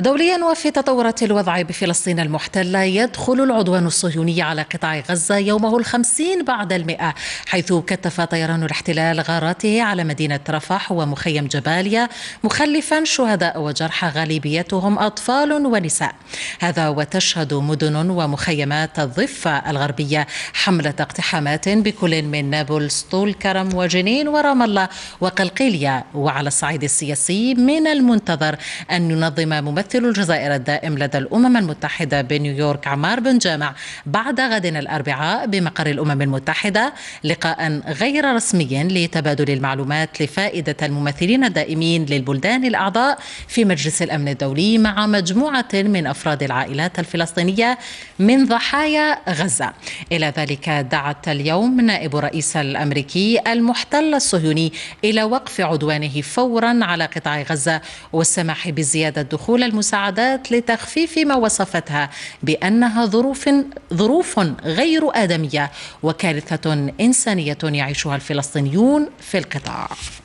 دوليا وفي تطورات الوضع بفلسطين المحتلة يدخل العدوان الصهيوني على قطاع غزة يومه الخمسين بعد المئة حيث كتف طيران الاحتلال غاراته على مدينة رفح ومخيم جباليا مخلفا شهداء وجرحى غالبيتهم أطفال ونساء هذا وتشهد مدن ومخيمات الضفة الغربية حملة اقتحامات بكل من نابلس طول كرم وجنين ورام الله وقلقيلية وعلى الصعيد السياسي من المنتظر أن ينظم ممثل ممثل الجزائر الدائم لدى الأمم المتحدة بنيويورك عمار بن جامع بعد غد الأربعاء بمقر الأمم المتحدة لقاء غير رسمي لتبادل المعلومات لفائدة الممثلين الدائمين للبلدان الأعضاء في مجلس الأمن الدولي مع مجموعة من أفراد العائلات الفلسطينية من ضحايا غزة إلى ذلك دعت اليوم نائب رئيس الأمريكي المحتل الصهيوني إلى وقف عدوانه فورا على قطاع غزة والسماح بزيادة دخول المساعدات لتخفيف ما وصفتها بأنها ظروف ظروف غير آدمية وكارثة إنسانية يعيشها الفلسطينيون في القطاع.